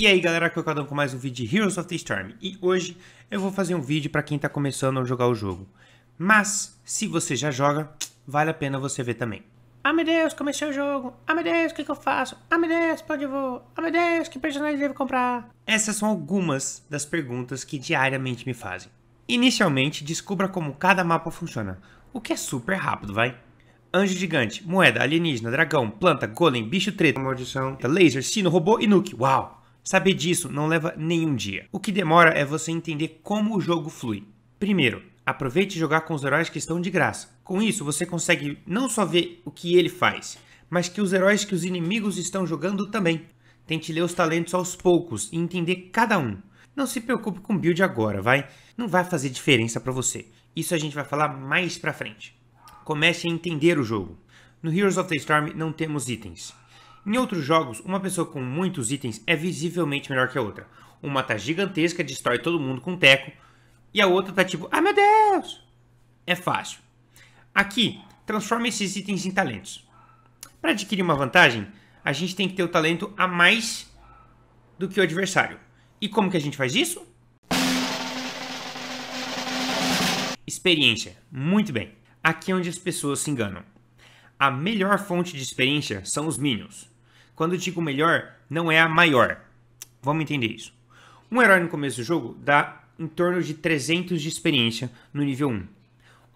E aí galera, aqui é o Cadão com mais um vídeo de Heroes of the Storm E hoje eu vou fazer um vídeo para quem está começando a jogar o jogo Mas, se você já joga, vale a pena você ver também Ah meu Deus, comecei o jogo Ah meu Deus, o que, que, eu faço? Ah meu Deus, pra onde eu vou? Ah meu Deus, que personagem devo comprar? Essas são algumas das perguntas que diariamente me fazem Inicialmente, descubra como cada mapa funciona O que é super rápido, vai Anjo gigante, moeda, alienígena, dragão, planta, golem, bicho treta, maldição, laser, sino, robô e nuke. Uau! Saber disso não leva nenhum dia. O que demora é você entender como o jogo flui. Primeiro, aproveite jogar com os heróis que estão de graça. Com isso, você consegue não só ver o que ele faz, mas que os heróis que os inimigos estão jogando também. Tente ler os talentos aos poucos e entender cada um. Não se preocupe com build agora, vai? Não vai fazer diferença para você. Isso a gente vai falar mais pra frente. Comece a entender o jogo. No Heroes of the Storm não temos itens. Em outros jogos, uma pessoa com muitos itens é visivelmente melhor que a outra. Uma tá gigantesca, destrói todo mundo com teco, e a outra tá tipo, ah meu Deus! É fácil. Aqui, transforma esses itens em talentos. Para adquirir uma vantagem, a gente tem que ter o talento a mais do que o adversário. E como que a gente faz isso? Experiência. Muito bem. Aqui é onde as pessoas se enganam. A melhor fonte de experiência são os Minions. Quando eu digo melhor, não é a maior. Vamos entender isso. Um herói no começo do jogo dá em torno de 300 de experiência no nível 1.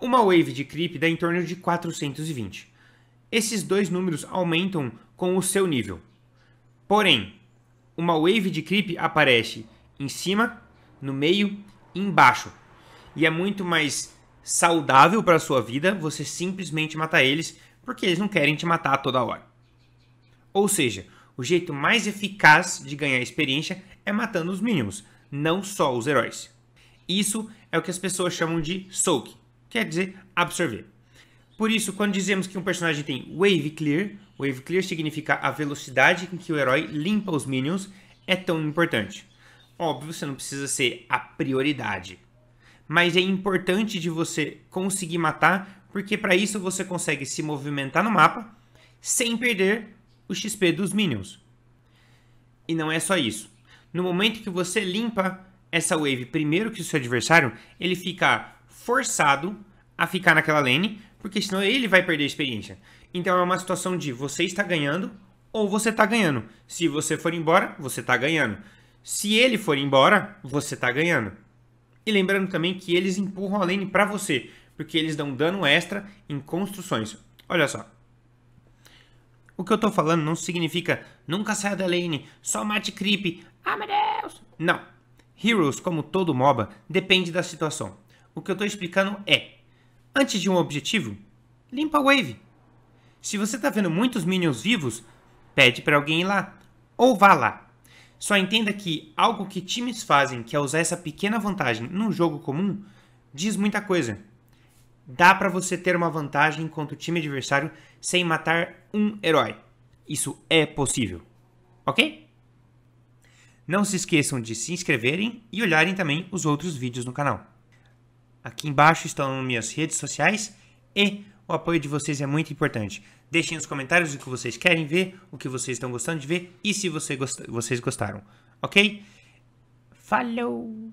Uma wave de creep dá em torno de 420. Esses dois números aumentam com o seu nível. Porém, uma wave de creep aparece em cima, no meio e embaixo. E é muito mais saudável para a sua vida você simplesmente matar eles porque eles não querem te matar toda hora. Ou seja, o jeito mais eficaz de ganhar experiência é matando os mínimos, não só os heróis. Isso é o que as pessoas chamam de soak, quer dizer absorver. Por isso, quando dizemos que um personagem tem wave clear, wave clear significa a velocidade com que o herói limpa os minions, é tão importante. Óbvio, você não precisa ser a prioridade, mas é importante de você conseguir matar porque para isso você consegue se movimentar no mapa sem perder o XP dos minions. E não é só isso. No momento que você limpa essa wave primeiro que o seu adversário, ele fica forçado a ficar naquela lane, porque senão ele vai perder a experiência. Então é uma situação de você está ganhando ou você está ganhando. Se você for embora, você está ganhando. Se ele for embora, você está ganhando. E lembrando também que eles empurram a lane para você porque eles dão dano extra em construções. Olha só. O que eu tô falando não significa nunca saia da lane, só mate creep, ah meu Deus! Não. Heroes, como todo MOBA, depende da situação. O que eu tô explicando é, antes de um objetivo, limpa a wave. Se você tá vendo muitos minions vivos, pede para alguém ir lá, ou vá lá. Só entenda que algo que times fazem, que é usar essa pequena vantagem num jogo comum, diz muita coisa dá para você ter uma vantagem contra o time adversário sem matar um herói. Isso é possível, ok? Não se esqueçam de se inscreverem e olharem também os outros vídeos no canal. Aqui embaixo estão minhas redes sociais e o apoio de vocês é muito importante. Deixem nos comentários o que vocês querem ver, o que vocês estão gostando de ver e se você gost vocês gostaram, ok? Falou!